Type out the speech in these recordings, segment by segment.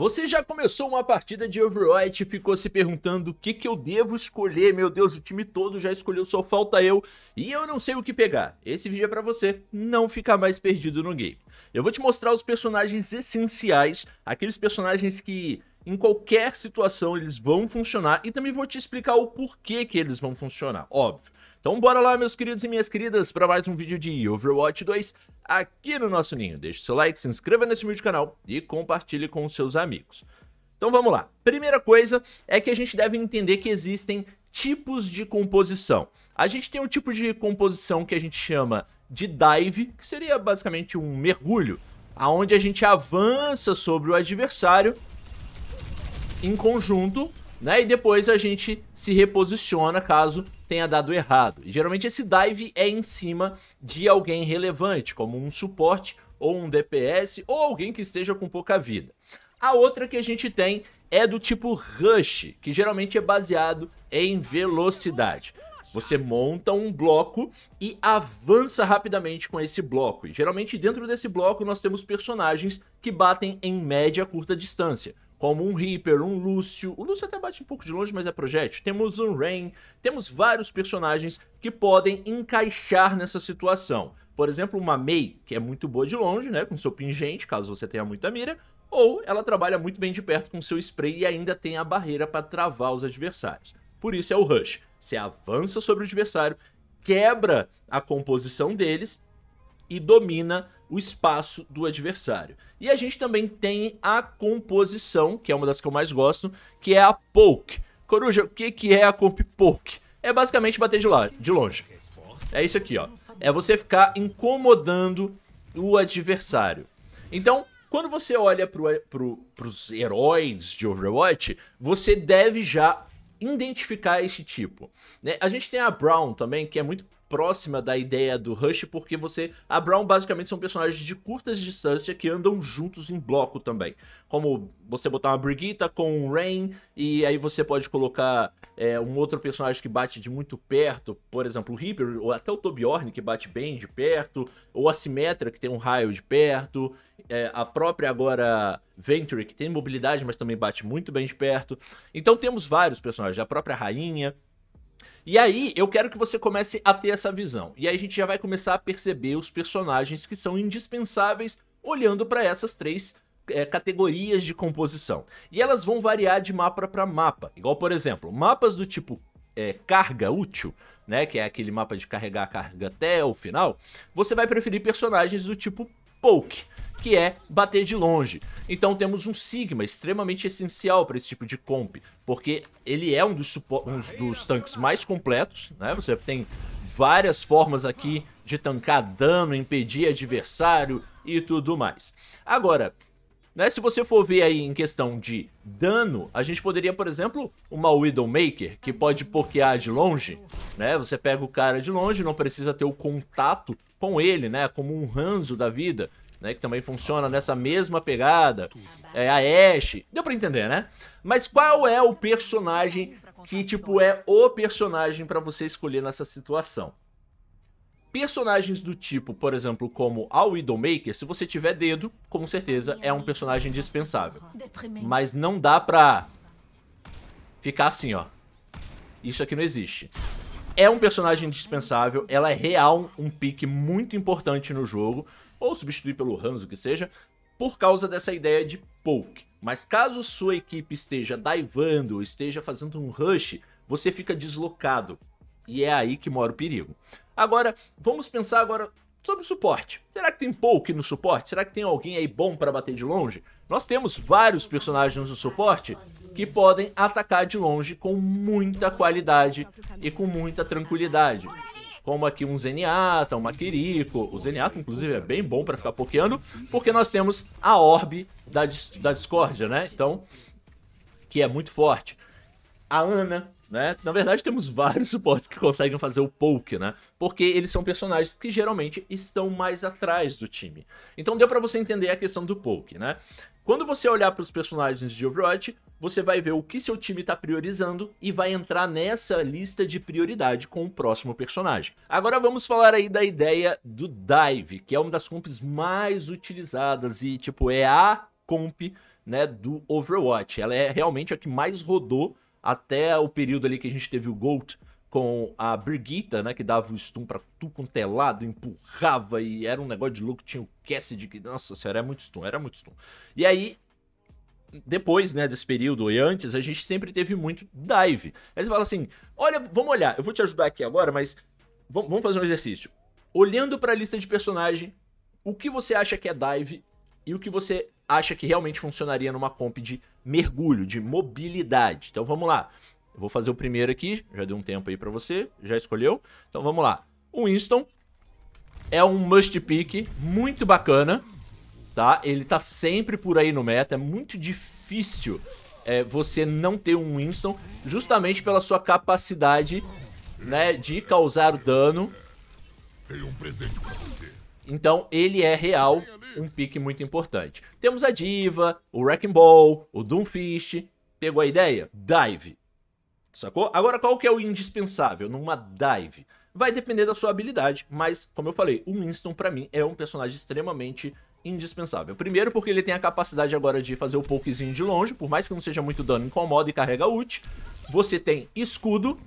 Você já começou uma partida de Overwatch e ficou se perguntando o que, que eu devo escolher? Meu Deus, o time todo já escolheu, só falta eu e eu não sei o que pegar. Esse vídeo é para você não ficar mais perdido no game. Eu vou te mostrar os personagens essenciais, aqueles personagens que em qualquer situação eles vão funcionar e também vou te explicar o porquê que eles vão funcionar, óbvio. Então bora lá, meus queridos e minhas queridas, para mais um vídeo de Overwatch 2 aqui no nosso ninho. Deixe seu like, se inscreva nesse vídeo do canal e compartilhe com seus amigos. Então vamos lá. Primeira coisa é que a gente deve entender que existem tipos de composição. A gente tem um tipo de composição que a gente chama de dive, que seria basicamente um mergulho, aonde a gente avança sobre o adversário em conjunto, né? E depois a gente se reposiciona caso tenha dado errado. E geralmente esse dive é em cima de alguém relevante, como um suporte ou um DPS ou alguém que esteja com pouca vida. A outra que a gente tem é do tipo Rush, que geralmente é baseado em velocidade. Você monta um bloco e avança rapidamente com esse bloco. E geralmente dentro desse bloco nós temos personagens que batem em média curta distância como um Reaper, um Lúcio. O Lúcio até bate um pouco de longe, mas é projétil. Temos um Rain, temos vários personagens que podem encaixar nessa situação. Por exemplo, uma Mei, que é muito boa de longe, né, com seu pingente, caso você tenha muita mira, ou ela trabalha muito bem de perto com seu spray e ainda tem a barreira para travar os adversários. Por isso é o Rush. Você avança sobre o adversário, quebra a composição deles e domina o espaço do adversário. E a gente também tem a composição, que é uma das que eu mais gosto, que é a poke. Coruja, o que, que é a comp poke? É basicamente bater de, lá, de longe. É isso aqui, ó. É você ficar incomodando o adversário. Então, quando você olha para pro, os heróis de Overwatch, você deve já identificar esse tipo. Né? A gente tem a Brown também, que é muito próxima da ideia do Rush, porque você... A Brown basicamente são personagens de curtas distâncias que andam juntos em bloco também. Como você botar uma Brigitte com um Rain, e aí você pode colocar é, um outro personagem que bate de muito perto, por exemplo, o Reaper, ou até o Tobiorn, que bate bem de perto, ou a Simetra que tem um raio de perto, é, a própria agora Venture, que tem mobilidade, mas também bate muito bem de perto. Então temos vários personagens, a própria Rainha, e aí, eu quero que você comece a ter essa visão. E aí a gente já vai começar a perceber os personagens que são indispensáveis olhando para essas três é, categorias de composição. E elas vão variar de mapa para mapa. Igual, por exemplo, mapas do tipo é, carga útil, né, que é aquele mapa de carregar a carga até o final, você vai preferir personagens do tipo poke que é bater de longe. Então temos um Sigma extremamente essencial para esse tipo de comp, porque ele é um dos, um dos tanques mais completos, né? Você tem várias formas aqui de tancar dano, impedir adversário e tudo mais. Agora, né, se você for ver aí em questão de dano, a gente poderia, por exemplo, uma Widowmaker, que pode pokear de longe, né? Você pega o cara de longe, não precisa ter o contato com ele, né? Como um ranzo da vida né? Que também funciona nessa mesma pegada. É a Ashe. Deu pra entender, né? Mas qual é o personagem que, tipo, é o personagem para você escolher nessa situação? Personagens do tipo, por exemplo, como a Widowmaker, se você tiver dedo, com certeza é um personagem dispensável. Mas não dá pra ficar assim, ó. Isso aqui não existe. É um personagem dispensável, ela é real um pique muito importante no jogo ou substituir pelo Rams o que seja, por causa dessa ideia de poke. Mas caso sua equipe esteja divando ou esteja fazendo um rush, você fica deslocado. E é aí que mora o perigo. Agora, vamos pensar agora sobre o suporte. Será que tem poke no suporte? Será que tem alguém aí bom para bater de longe? Nós temos vários personagens no suporte que podem atacar de longe com muita qualidade e com muita tranquilidade como aqui um Zenyatta, um Maquirico. O Zenyatta, inclusive, é bem bom para ficar pokeando, porque nós temos a Orbe da, da Discórdia, né? Então, que é muito forte. A Ana, né? Na verdade, temos vários suportes que conseguem fazer o poke, né? Porque eles são personagens que geralmente estão mais atrás do time. Então deu para você entender a questão do poke, né? Quando você olhar para os personagens de Overwatch, você vai ver o que seu time está priorizando e vai entrar nessa lista de prioridade com o próximo personagem. Agora vamos falar aí da ideia do Dive, que é uma das comps mais utilizadas e, tipo, é a comp né, do Overwatch. Ela é realmente a que mais rodou até o período ali que a gente teve o GOAT, com a briguita, né? Que dava o stun pra tu com telado, é empurrava e era um negócio de louco. Tinha o Cassidy que, nossa senhora, era muito stun, era muito stun. E aí, depois, né, desse período e antes, a gente sempre teve muito dive. Aí você fala assim: olha, vamos olhar, eu vou te ajudar aqui agora, mas vamos fazer um exercício. Olhando para a lista de personagem, o que você acha que é dive e o que você acha que realmente funcionaria numa comp de mergulho, de mobilidade. Então vamos lá. Eu vou fazer o primeiro aqui, já deu um tempo aí pra você, já escolheu. Então vamos lá. O Winston é um must pick muito bacana, tá? Ele tá sempre por aí no meta, é muito difícil é, você não ter um Winston, justamente pela sua capacidade, né, de causar dano. Tem um presente pra você. Então ele é real um pique muito importante. Temos a Diva, o Wrecking Ball, o Doomfist. Pegou a ideia? Dive. Sacou? Agora, qual que é o indispensável numa dive? Vai depender da sua habilidade, mas, como eu falei, o Winston, para mim, é um personagem extremamente indispensável. Primeiro porque ele tem a capacidade agora de fazer o pokezinho de longe, por mais que não seja muito dano, incomoda e carrega ult. Você tem escudo,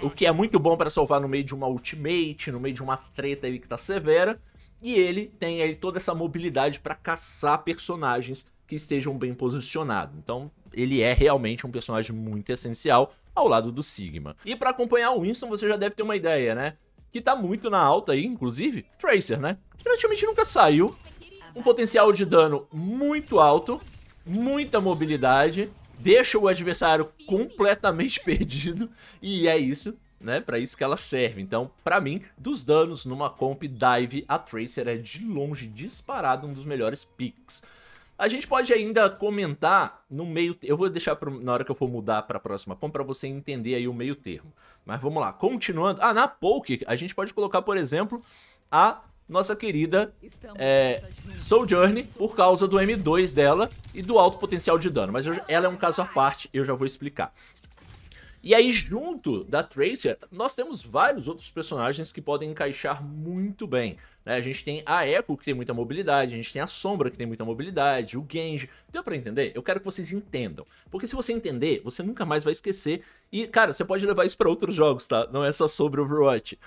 o que é muito bom para salvar no meio de uma ultimate, no meio de uma treta aí que tá severa. E ele tem aí toda essa mobilidade para caçar personagens que estejam bem posicionados. Então, ele é realmente um personagem muito essencial ao lado do Sigma. E para acompanhar o Winston, você já deve ter uma ideia, né? Que tá muito na alta aí, inclusive, Tracer, né? praticamente nunca saiu. Um potencial de dano muito alto, muita mobilidade, deixa o adversário completamente perdido, e é isso né? Para isso que ela serve. Então, para mim, dos danos numa comp dive, a Tracer é de longe disparado um dos melhores picks. A gente pode ainda comentar no meio. Eu vou deixar pra, na hora que eu for mudar para a próxima POM para você entender aí o meio termo. Mas vamos lá, continuando. Ah, na Poke, a gente pode colocar, por exemplo, a nossa querida é, Journey por causa do M2 dela e do alto potencial de dano. Mas ela é um caso à parte, eu já vou explicar. E aí, junto da Tracer, nós temos vários outros personagens que podem encaixar muito bem. Né? A gente tem a Echo, que tem muita mobilidade, a gente tem a Sombra, que tem muita mobilidade, o Genji. Deu para entender? Eu quero que vocês entendam. Porque se você entender, você nunca mais vai esquecer. E, cara, você pode levar isso para outros jogos, tá? Não é só sobre Overwatch.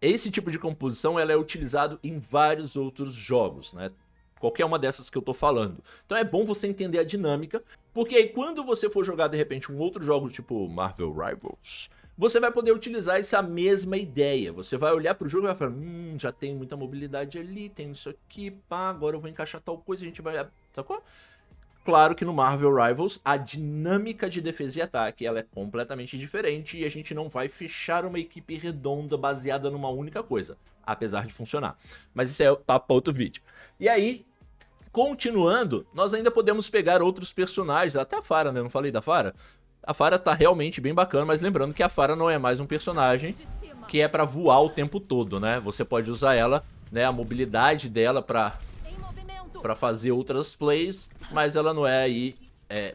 Esse tipo de composição ela é utilizado em vários outros jogos, né? qualquer uma dessas que eu tô falando. Então é bom você entender a dinâmica porque aí quando você for jogar de repente um outro jogo tipo Marvel Rivals, você vai poder utilizar essa mesma ideia. Você vai olhar pro jogo e vai falar, hum, já tem muita mobilidade ali, tem isso aqui, pá, agora eu vou encaixar tal coisa, a gente vai... Sacou? Claro que no Marvel Rivals a dinâmica de defesa e ataque ela é completamente diferente e a gente não vai fechar uma equipe redonda baseada numa única coisa, apesar de funcionar. Mas isso é papo para outro vídeo. E aí, Continuando, nós ainda podemos pegar outros personagens, até a Fara, né? não falei da Fara? A Fara tá realmente bem bacana, mas lembrando que a Fara não é mais um personagem que é para voar o tempo todo, né? Você pode usar ela, né, a mobilidade dela para para fazer outras plays, mas ela não é aí é,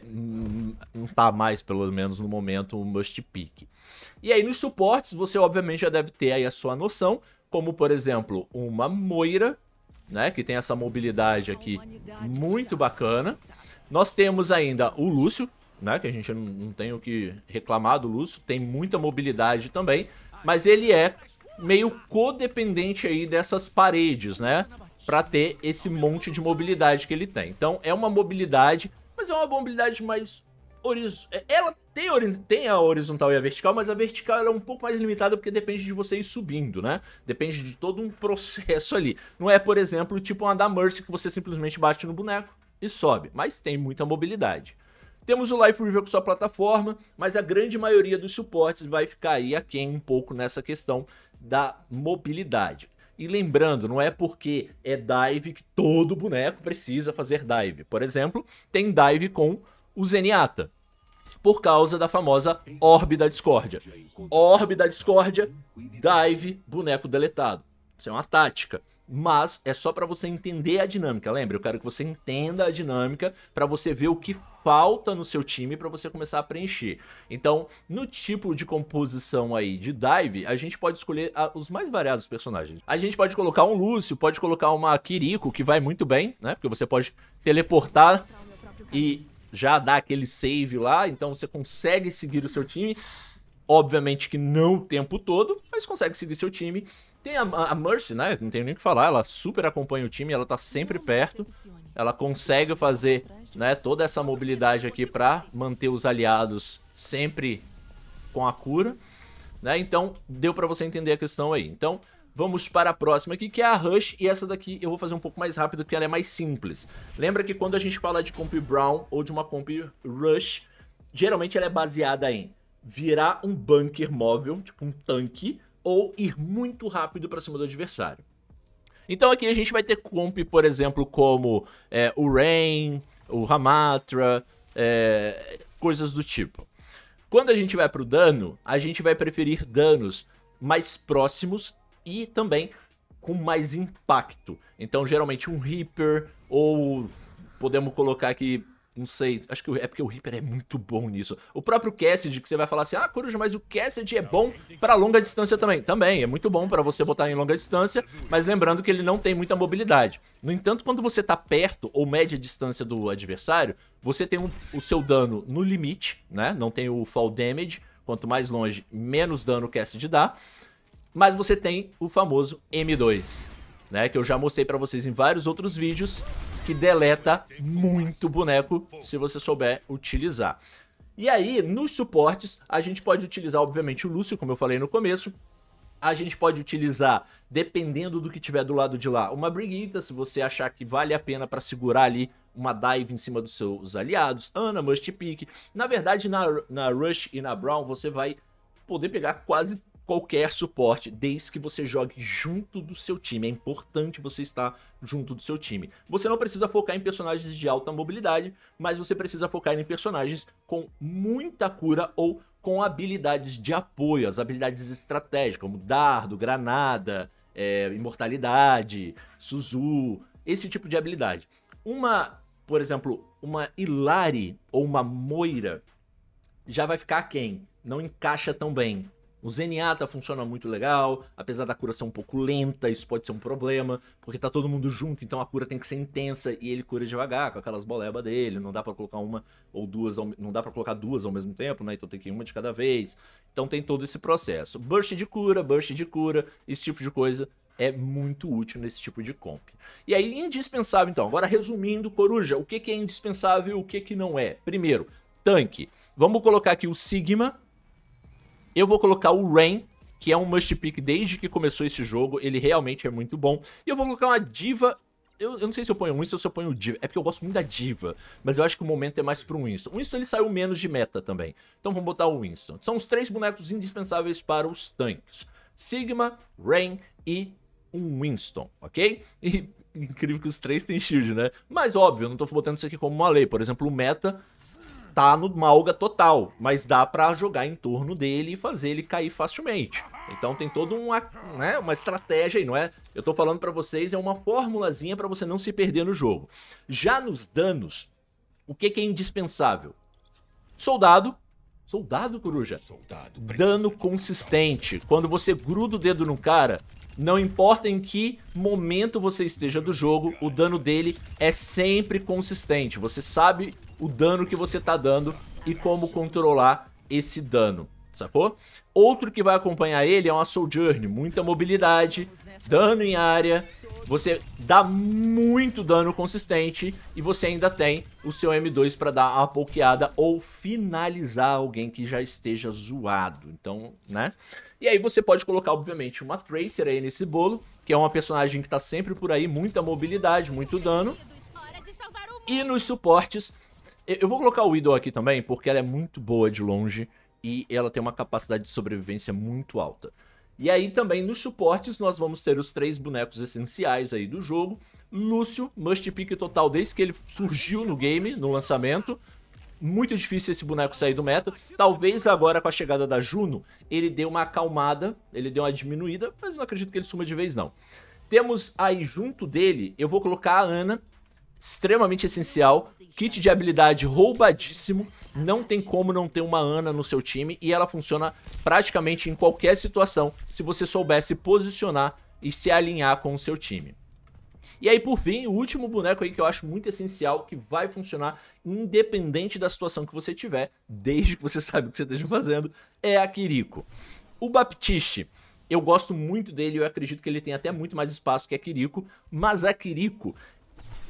não tá mais, pelo menos no momento, um must pick. E aí nos suportes, você obviamente já deve ter aí a sua noção, como por exemplo, uma Moira, né? Que tem essa mobilidade aqui muito bacana. Nós temos ainda o Lúcio, né? Que a gente não, não tem o que reclamar do Lúcio. Tem muita mobilidade também, mas ele é meio codependente aí dessas paredes, né? Pra ter esse monte de mobilidade que ele tem. Então é uma mobilidade, mas é uma mobilidade mais é, ela tem, tem, a horizontal e a vertical, mas a vertical é um pouco mais limitada porque depende de você ir subindo, né? Depende de todo um processo ali. Não é, por exemplo, tipo uma da Mercy que você simplesmente bate no boneco e sobe, mas tem muita mobilidade. Temos o Life River com sua plataforma, mas a grande maioria dos suportes vai ficar aí aquém um pouco nessa questão da mobilidade. E lembrando, não é porque é dive que todo boneco precisa fazer dive. Por exemplo, tem dive com o Zeniata por causa da famosa Orbe da Discórdia. Orbe da Discórdia, Dive, boneco deletado. Isso é uma tática. Mas é só para você entender a dinâmica, lembra? Eu quero que você entenda a dinâmica para você ver o que falta no seu time para você começar a preencher. Então, no tipo de composição aí de dive, a gente pode escolher a, ah, os mais variados personagens. A gente pode colocar um Lúcio, pode colocar uma Kiriko, que vai muito bem, né? Porque você pode teleportar e já dá aquele save lá, então você consegue seguir o seu time. Obviamente que não o tempo todo, mas consegue seguir seu time. Tem a, a Mercy, né? Não tenho nem o que falar, ela super acompanha o time, ela tá sempre perto. Ela consegue fazer né, toda essa mobilidade aqui para manter os aliados sempre com a cura. Né? Então, deu para você entender a questão aí. Então, Vamos para a próxima aqui, que é a Rush, e essa daqui eu vou fazer um pouco mais rápido, porque ela é mais simples. Lembra que quando a gente fala de comp Brown ou de uma comp Rush, geralmente ela é baseada em virar um bunker móvel, tipo um tanque, ou ir muito rápido para cima do adversário. Então aqui a gente vai ter comp, por exemplo, como é, o Rain, o Ramatra, é, coisas do tipo. Quando a gente vai para o dano, a gente vai preferir danos mais próximos e também com mais impacto. Então, geralmente um Reaper ou podemos colocar aqui, não sei, acho que é porque o Reaper é muito bom nisso. O próprio Cassidy, que você vai falar assim, ah, Coruja, mas o Cassidy é bom para longa distância também. Também, é muito bom para você botar em longa distância, mas lembrando que ele não tem muita mobilidade. No entanto, quando você tá perto ou média distância do adversário, você tem um, o seu dano no limite, né? Não tem o fall damage, quanto mais longe, menos dano o Cassidy dá mas você tem o famoso M2, né? Que eu já mostrei pra vocês em vários outros vídeos, que deleta muito boneco se você souber utilizar. E aí, nos suportes, a gente pode utilizar, obviamente, o Lúcio, como eu falei no começo, a gente pode utilizar, dependendo do que tiver do lado de lá, uma briguita, se você achar que vale a pena para segurar ali uma dive em cima dos seus aliados, Ana, Must Pick. Na verdade, na, na Rush e na Brown, você vai poder pegar quase qualquer suporte, desde que você jogue junto do seu time. É importante você estar junto do seu time. Você não precisa focar em personagens de alta mobilidade, mas você precisa focar em personagens com muita cura ou com habilidades de apoio, as habilidades estratégicas, como dardo, granada, é, imortalidade, Suzu, esse tipo de habilidade. Uma, por exemplo, uma Hilari ou uma Moira já vai ficar quem? Não encaixa tão bem o tá funciona muito legal, apesar da cura ser um pouco lenta, isso pode ser um problema, porque tá todo mundo junto, então a cura tem que ser intensa e ele cura devagar com aquelas bolebas dele, não dá para colocar uma ou duas, ao, não dá para colocar duas ao mesmo tempo, né? Então tem que ir uma de cada vez. Então tem todo esse processo. Burst de cura, burst de cura, esse tipo de coisa é muito útil nesse tipo de comp. E aí, indispensável então, agora resumindo, Coruja, o que, que é indispensável e o que, que não é? Primeiro, tanque. Vamos colocar aqui o Sigma, eu vou colocar o Rain, que é um must pick desde que começou esse jogo, ele realmente é muito bom. E eu vou colocar uma diva eu, eu, não sei se eu ponho o Winston ou se eu ponho o Diva. É porque eu gosto muito da Diva, mas eu acho que o momento é mais pro Winston. O Winston ele saiu menos de meta também. Então vamos botar o Winston. São os três bonecos indispensáveis para os tanques. Sigma, Rain e um Winston, ok? E incrível que os três têm shield, né? Mas óbvio, eu não tô botando isso aqui como uma lei. Por exemplo, o meta tá no Malga total, mas dá para jogar em torno dele e fazer ele cair facilmente. Então tem toda uma, né, uma estratégia aí, não é? Eu tô falando para vocês, é uma formulazinha para você não se perder no jogo. Já nos danos, o que, que é indispensável? Soldado, Soldado, coruja. Soldado, Dano consistente. Quando você gruda o dedo no cara, não importa em que momento você esteja do jogo, o dano dele é sempre consistente. Você sabe o dano que você tá dando e como controlar esse dano, sacou? Outro que vai acompanhar ele é uma Journey, muita mobilidade, dano em área, você dá muito dano consistente e você ainda tem o seu M2 para dar a pokeada ou finalizar alguém que já esteja zoado, então, né? E aí você pode colocar, obviamente, uma Tracer aí nesse bolo, que é uma personagem que tá sempre por aí, muita mobilidade, muito dano. E nos suportes, eu vou colocar o Widow aqui também, porque ela é muito boa de longe e ela tem uma capacidade de sobrevivência muito alta. E aí também nos suportes nós vamos ter os três bonecos essenciais aí do jogo. Lúcio, must pick total desde que ele surgiu no game, no lançamento. Muito difícil esse boneco sair do meta. Talvez agora com a chegada da Juno, ele deu uma acalmada, ele deu uma diminuída, mas não acredito que ele suma de vez não. Temos aí junto dele, eu vou colocar a Ana, extremamente essencial, Kit de habilidade roubadíssimo. Não tem como não ter uma Ana no seu time. E ela funciona praticamente em qualquer situação. Se você soubesse posicionar e se alinhar com o seu time. E aí, por fim, o último boneco aí que eu acho muito essencial, que vai funcionar independente da situação que você tiver, desde que você saiba o que você esteja fazendo, é a Kiriko. O Baptiste, eu gosto muito dele, eu acredito que ele tem até muito mais espaço que a Kiriko, mas a Kiriko,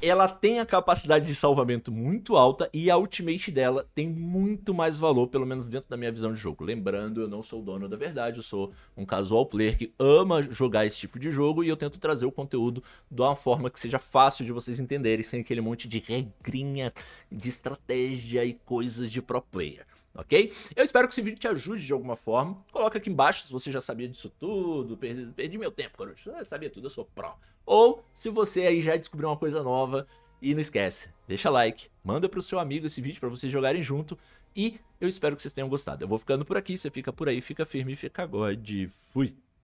ela tem a capacidade de salvamento muito alta e a ultimate dela tem muito mais valor, pelo menos dentro da minha visão de jogo. Lembrando, eu não sou dono da verdade, eu sou um casual player que ama jogar esse tipo de jogo e eu tento trazer o conteúdo de uma forma que seja fácil de vocês entenderem, sem aquele monte de regrinha de estratégia e coisas de pro player ok? Eu espero que esse vídeo te ajude de alguma forma. Coloca aqui embaixo se você já sabia disso tudo, perdi, perdi meu tempo, coruja. Eu ah, sabia tudo, eu sou pró. Ou se você aí já descobriu uma coisa nova e não esquece, deixa like, manda pro seu amigo esse vídeo para vocês jogarem junto e eu espero que vocês tenham gostado. Eu vou ficando por aqui, você fica por aí, fica firme, fica God, fui!